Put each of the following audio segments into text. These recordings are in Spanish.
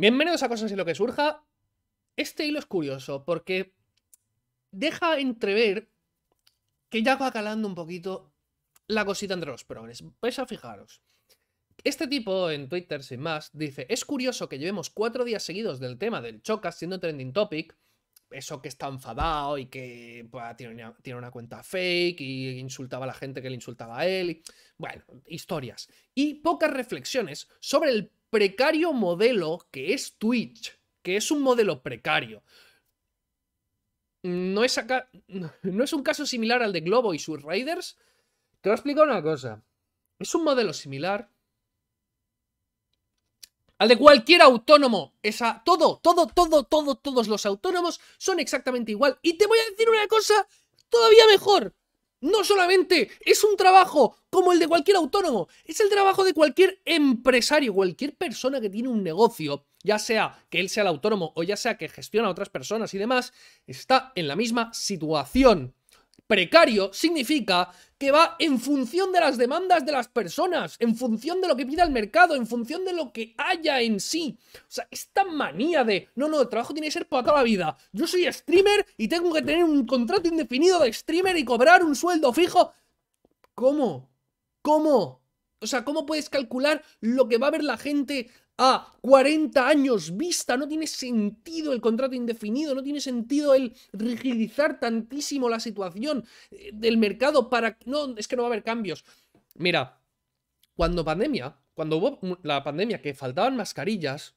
Bienvenidos a Cosas y lo que surja. Este hilo es curioso porque deja entrever que ya va calando un poquito la cosita entre los progres. Vais pues a fijaros. Este tipo en Twitter, sin más, dice: Es curioso que llevemos cuatro días seguidos del tema del Chocas siendo trending topic. Eso que está enfadado y que tiene, una, cuenta fake y insultaba a la gente que le insultaba a él. Y, bueno, historias. Y pocas reflexiones sobre el precario modelo que es Twitch, que es un modelo precario. No es, acá, no es un caso similar al de Globo y sus Raiders. Te voy a explicar una cosa. Es un modelo similar al de cualquier autónomo. Esa, todo, todo, todo, todo, todos los autónomos son exactamente igual. Y te voy a decir una cosa todavía mejor. No solamente es un trabajo como el de cualquier autónomo, es el trabajo de cualquier empresario, cualquier persona que tiene un negocio, ya sea que él sea el autónomo o ya sea que gestiona a otras personas y demás, está en la misma situación precario significa que va en función de las demandas de las personas, en función de lo que pida el mercado, en función de lo que haya en sí. O sea, esta manía de, no, no, el trabajo tiene que ser para toda la vida. Yo soy streamer y tengo que tener un contrato indefinido de streamer y cobrar un sueldo fijo. ¿Cómo? ¿Cómo? O sea, ¿cómo puedes calcular lo que va a ver la gente a 40 años vista, no tiene sentido el contrato indefinido, no tiene sentido el rigidizar tantísimo la situación eh, del mercado para... No, es que no va a haber cambios. Mira, cuando pandemia, cuando hubo la pandemia que faltaban mascarillas,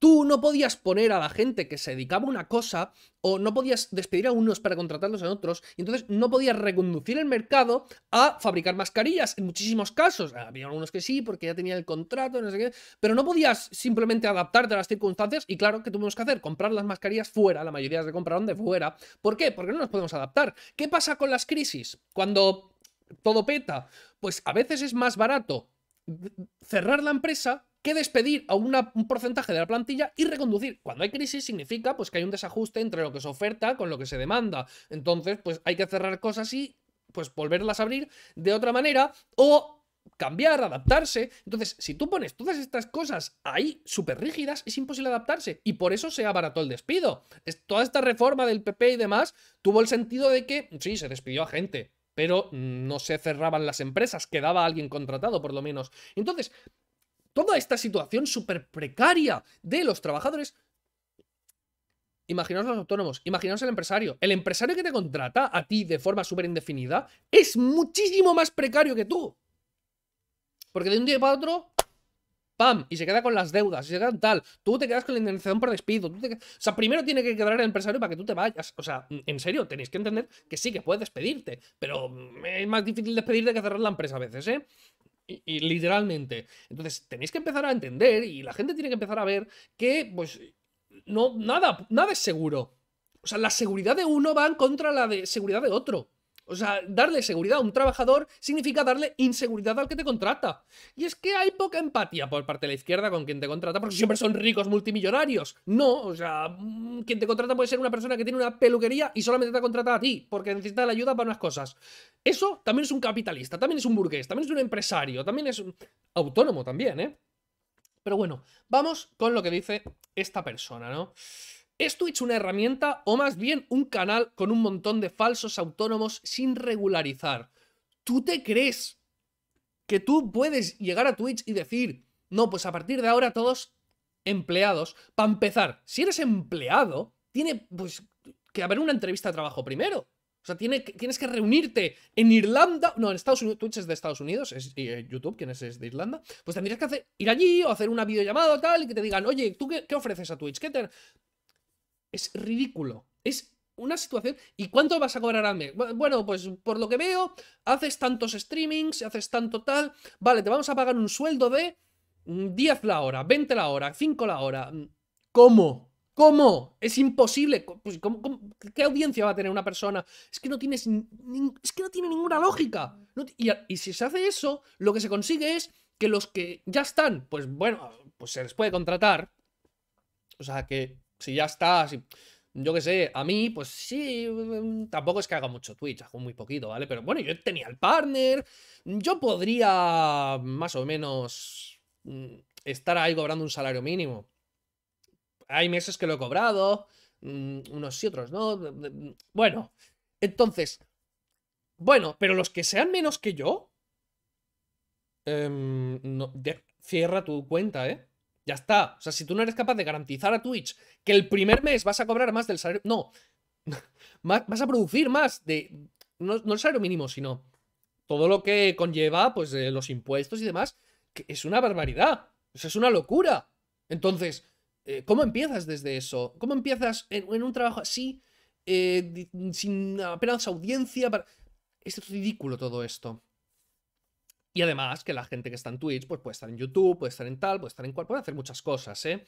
Tú no podías poner a la gente que se dedicaba a una cosa o no podías despedir a unos para contratarlos a otros y entonces no podías reconducir el mercado a fabricar mascarillas en muchísimos casos. Había algunos que sí porque ya tenían el contrato, no sé qué, pero no podías simplemente adaptarte a las circunstancias y claro, ¿qué tuvimos que hacer? Comprar las mascarillas fuera, la mayoría se compraron de fuera. ¿Por qué? Porque no nos podemos adaptar. ¿Qué pasa con las crisis? Cuando todo peta, pues a veces es más barato cerrar la empresa despedir a un porcentaje de la plantilla y reconducir. Cuando hay crisis significa pues, que hay un desajuste entre lo que se oferta con lo que se demanda. Entonces, pues hay que cerrar cosas y pues volverlas a abrir de otra manera o cambiar, adaptarse. Entonces, si tú pones todas estas cosas ahí súper rígidas, es imposible adaptarse. Y por eso se abarató el despido. Es, toda esta reforma del PP y demás tuvo el sentido de que, sí, se despidió a gente, pero no se cerraban las empresas, quedaba alguien contratado por lo menos. Entonces, toda esta situación súper precaria de los trabajadores, Imaginaos los autónomos, imaginaos el empresario. El empresario que te contrata a ti de forma súper indefinida es muchísimo más precario que tú. Porque de un día para otro, ¡pam! Y se queda con las deudas, y se queda tal. Tú te quedas con la indemnización por despido. Tú te... O sea, primero tiene que quedar el empresario para que tú te vayas. O sea, en serio, tenéis que entender que sí, que puedes despedirte. Pero es más difícil despedirte que cerrar la empresa a veces, ¿eh? Y, literalmente. Entonces, tenéis que empezar a entender y la gente tiene que empezar a ver que, pues, no, nada, nada es seguro. O sea, la seguridad de uno va en contra la de seguridad de otro. O sea, darle seguridad a un trabajador significa darle inseguridad al que te contrata. Y es que hay poca empatía por parte de la izquierda con quien te contrata, porque siempre son ricos multimillonarios. No, o sea, mm, quien te contrata puede ser una persona que tiene una peluquería y solamente te ha contratado a ti, porque necesita la ayuda para unas cosas. Eso también es un capitalista, también es un burgués, también es un empresario, también es un autónomo también, ¿eh? Pero bueno, vamos con lo que dice esta persona, ¿no? ¿Es Twitch una herramienta o más bien un canal con un montón de falsos autónomos sin regularizar? ¿Tú te crees que tú puedes llegar a Twitch y decir, no, pues a partir de ahora todos empleados? Para empezar, si eres empleado, tiene pues, que haber una entrevista de trabajo primero. O sea, tiene, tienes que reunirte en Irlanda. No, en Estados Unidos. Twitch es de Estados Unidos, es eh, YouTube, quien es, de Irlanda. Pues tendrías que hacer, ir allí o hacer una videollamada o tal, y que te digan, oye, ¿tú qué, qué ofreces a Twitch? ¿Qué te... Es ridículo. Es una situación. ¿Y cuánto vas a cobrar a mes? Bueno, pues por lo que veo, haces tantos streamings, haces tanto tal. Vale, te vamos a pagar un sueldo de 10 mm, la hora, 20 la hora, 5 la hora. Mm, ¿Cómo? ¿Cómo? Es imposible. Pues, qué audiencia va a tener una persona? Es que no tienes. Es que no tiene ninguna lógica. y, y si se hace eso, lo que se consigue es que los que ya están, pues bueno, pues se les puede contratar. O sea que si ya está, yo qué sé, a mí, pues sí, tampoco es que haga mucho Twitch, hago muy poquito, ¿vale? Pero bueno, yo tenía el partner, yo podría más o menos mm, estar ahí cobrando un salario mínimo. Hay meses que lo he cobrado, mm, unos y otros, ¿no? Bueno, entonces, bueno, pero los que sean menos que yo, em, cierra tu cuenta, ¿eh? Ya está. O sea, si tú no eres capaz de garantizar a Twitch que el primer mes vas a cobrar más del salario. No. vas a producir más de. No, el salario mínimo, sino todo lo que conlleva, pues, eh, los impuestos y demás. Que es una barbaridad. es una locura. Entonces, eh, ¿cómo empiezas desde eso? ¿Cómo empiezas en, un trabajo así? Eh, sin apenas audiencia. Para... Es ridículo todo esto. Y además que la gente que está en Twitch, pues puede estar en YouTube, puede estar en tal, puede estar en cual, puede hacer muchas cosas, ¿eh?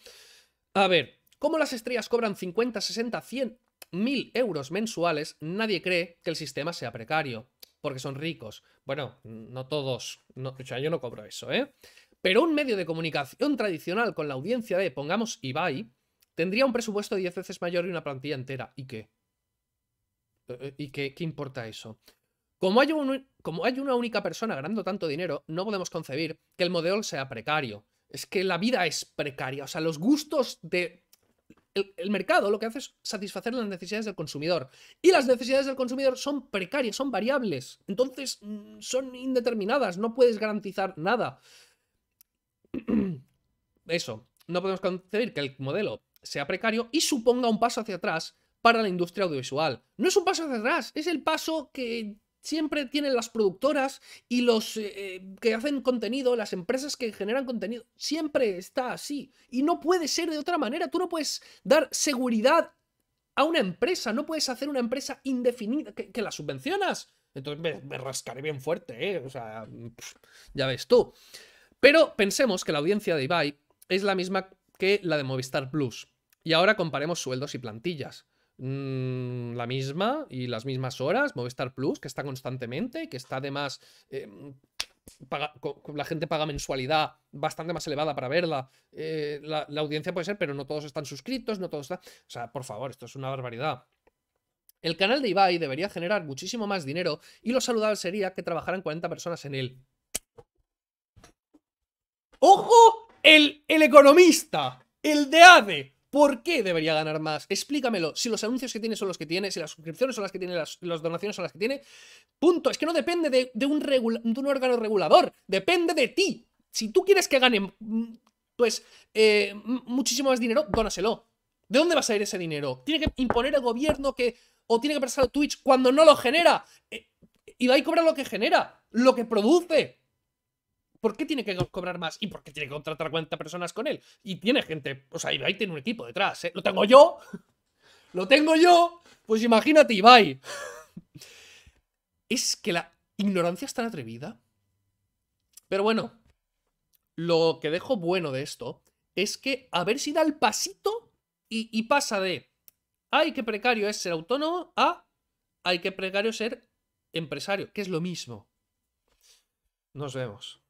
A ver, cómo las estrellas cobran 50, 60, 100, mil euros mensuales, nadie cree que el sistema sea precario, porque son ricos. Bueno, no todos, no, o sea, yo no cobro eso, ¿eh? Pero un medio de comunicación tradicional con la audiencia de, pongamos, Ibai, tendría un presupuesto 10 veces mayor y una plantilla entera. ¿Y qué? Eh, eh, ¿Y qué, qué importa eso? Como hay, una única persona ganando tanto dinero, no podemos concebir que el modelo sea precario. Es que la vida es precaria. O sea, los gustos de el, mercado lo que hace es satisfacer las necesidades del consumidor. Y las necesidades del consumidor son precarias, son variables. Entonces mm, son indeterminadas, no puedes garantizar nada. Eso, no podemos concebir que el modelo sea precario y suponga un paso hacia atrás para la industria audiovisual. No es un paso hacia atrás, es el paso que siempre tienen las productoras y los eh, eh, que hacen contenido, las empresas que generan contenido, siempre está así. Y no puede ser de otra manera. Tú no puedes dar seguridad a una empresa, no puedes hacer una empresa indefinida que, la subvencionas. Entonces me, rascaré bien fuerte, ¿eh? O sea, ya ves tú. Pero pensemos que la audiencia de Ibai es la misma que la de Movistar Plus. Y ahora comparemos sueldos y plantillas. Mm, la misma y las mismas horas, Movistar Plus, que está constantemente, que está además... más em, la gente paga mensualidad bastante más elevada para verla. Eh, la, audiencia puede ser, pero no todos están suscritos, no todos están... O sea, por favor, esto es una barbaridad. El canal de Ibai debería generar muchísimo más dinero y lo saludable sería que trabajaran 40 personas en él. ¡Ojo! El, el economista, el de ADE, ¿Por qué debería ganar más? Explícamelo. Si los anuncios que tiene son los que tiene, si las suscripciones son las que tiene, las, donaciones son las que tiene. Punto. Es que no depende de, un órgano regulador. Depende de ti. Si tú quieres que gane mm, pues, eh, muchísimo más dinero, dónaselo. ¿De dónde va a salir ese dinero? ¿Tiene que imponer el gobierno que... o tiene que pasar a Twitch cuando no lo genera? Eh, y va a cobrar lo que genera, lo que produce. ¿Por qué tiene que cobrar más? ¿Y por qué tiene que contratar 40 personas con él? Y tiene gente, o sea, Ibai tiene un equipo detrás, ¿eh? Lo tengo yo, lo tengo yo, pues imagínate Ibai. Es que la ignorancia es tan atrevida. Pero bueno, lo que dejo bueno de esto es que a ver si da el pasito y, pasa de, ay, qué precario es ser autónomo, a, ay, qué precario ser empresario, que es lo mismo. Nos vemos.